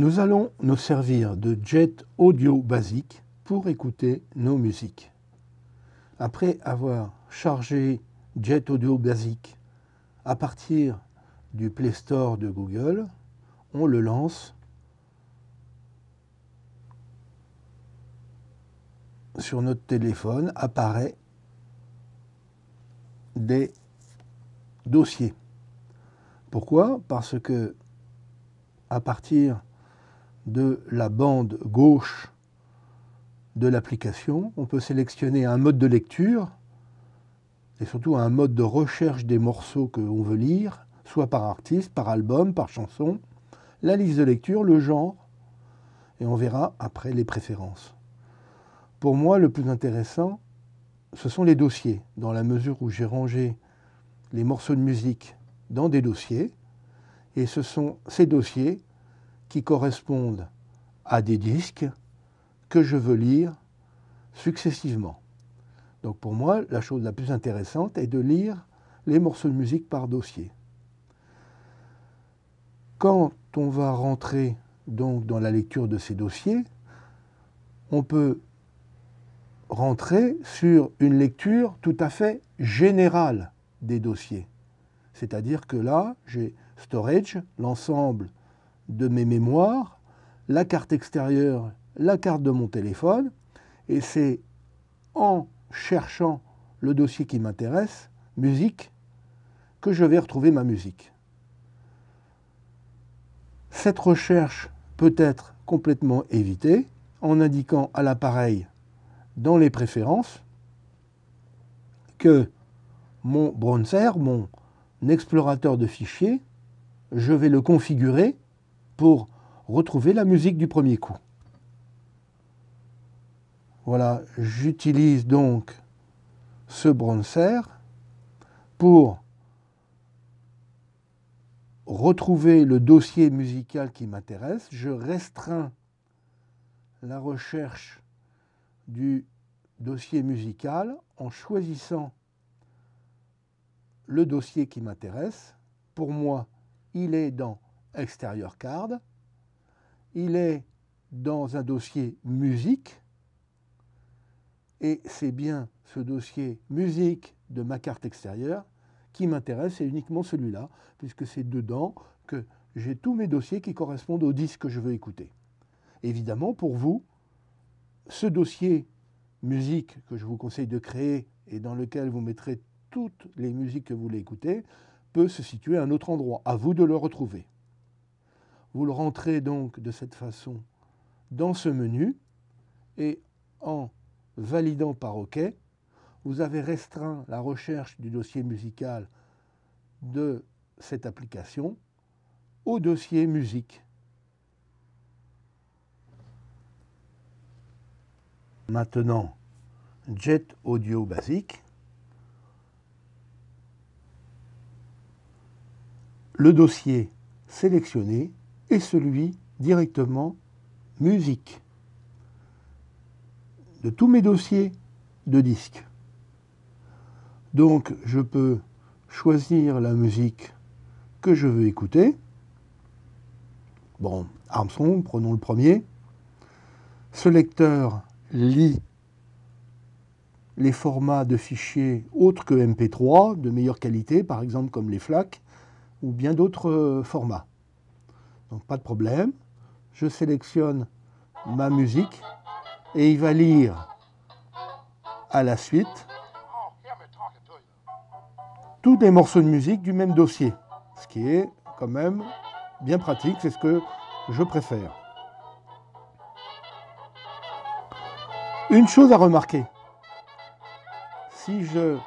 Nous allons nous servir de jet audio basique pour écouter nos musiques. Après avoir chargé Jet Audio Basique à partir du Play Store de Google, on le lance sur notre téléphone, apparaît des dossiers. Pourquoi Parce que à partir de la bande gauche de l'application. On peut sélectionner un mode de lecture et surtout un mode de recherche des morceaux que l'on veut lire, soit par artiste, par album, par chanson, la liste de lecture, le genre, et on verra après les préférences. Pour moi, le plus intéressant, ce sont les dossiers, dans la mesure où j'ai rangé les morceaux de musique dans des dossiers, et ce sont ces dossiers qui correspondent à des disques que je veux lire successivement. Donc pour moi, la chose la plus intéressante est de lire les morceaux de musique par dossier. Quand on va rentrer donc dans la lecture de ces dossiers, on peut rentrer sur une lecture tout à fait générale des dossiers. C'est-à-dire que là, j'ai storage, l'ensemble de mes mémoires, la carte extérieure, la carte de mon téléphone, et c'est en cherchant le dossier qui m'intéresse, musique, que je vais retrouver ma musique. Cette recherche peut être complètement évitée en indiquant à l'appareil dans les préférences que mon bronzer, mon explorateur de fichiers, je vais le configurer pour retrouver la musique du premier coup. Voilà, j'utilise donc ce bronzer pour retrouver le dossier musical qui m'intéresse. Je restreins la recherche du dossier musical en choisissant le dossier qui m'intéresse. Pour moi, il est dans extérieur card. Il est dans un dossier musique. Et c'est bien ce dossier musique de ma carte extérieure qui m'intéresse, c'est uniquement celui-là, puisque c'est dedans que j'ai tous mes dossiers qui correspondent au disque que je veux écouter. Évidemment, pour vous, ce dossier musique que je vous conseille de créer et dans lequel vous mettrez toutes les musiques que vous voulez écouter peut se situer à un autre endroit. À vous de le retrouver. Vous le rentrez donc de cette façon dans ce menu et en validant par OK, vous avez restreint la recherche du dossier musical de cette application au dossier musique. Maintenant, Jet Audio Basique. Le dossier sélectionné et celui directement musique de tous mes dossiers de disques. Donc je peux choisir la musique que je veux écouter. Bon, Armstrong, prenons le premier. Ce lecteur lit les formats de fichiers autres que MP3, de meilleure qualité, par exemple comme les FLAC, ou bien d'autres euh, formats. Donc pas de problème. Je sélectionne ma musique et il va lire à la suite tous les morceaux de musique du même dossier, ce qui est quand même bien pratique, c'est ce que je préfère. Une chose à remarquer, si je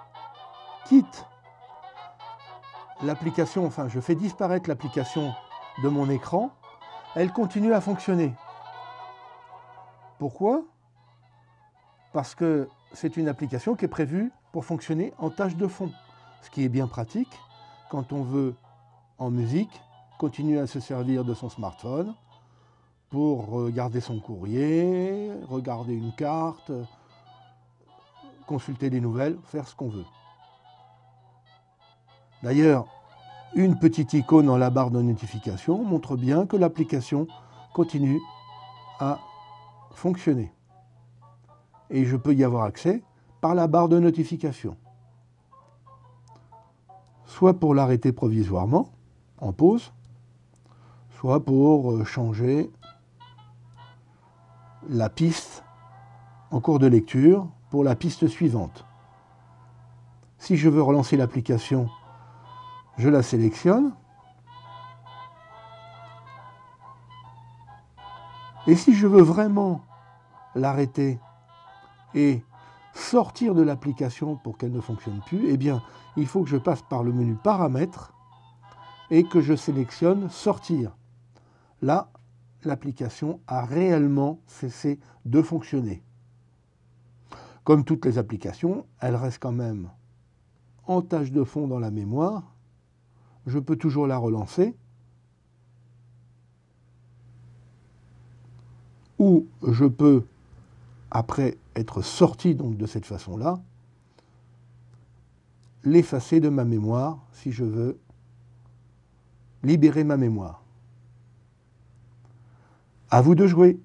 quitte l'application, enfin je fais disparaître l'application de mon écran, elle continue à fonctionner. Pourquoi Parce que c'est une application qui est prévue pour fonctionner en tâche de fond, ce qui est bien pratique quand on veut, en musique, continuer à se servir de son smartphone pour regarder son courrier, regarder une carte, consulter des nouvelles, faire ce qu'on veut. D'ailleurs, une petite icône dans la barre de notification montre bien que l'application continue à fonctionner. Et je peux y avoir accès par la barre de notification. Soit pour l'arrêter provisoirement, en pause, soit pour euh, changer la piste en cours de lecture pour la piste suivante. Si je veux relancer l'application je la sélectionne. Et si je veux vraiment l'arrêter et sortir de l'application pour qu'elle ne fonctionne plus, eh bien, il faut que je passe par le menu paramètres et que je sélectionne sortir. Là, l'application a réellement cessé de fonctionner. Comme toutes les applications, elle reste quand même en tâche de fond dans la mémoire je peux toujours la relancer. Ou je peux, après être sorti donc de cette façon-là, l'effacer de ma mémoire si je veux libérer ma mémoire. À vous de jouer.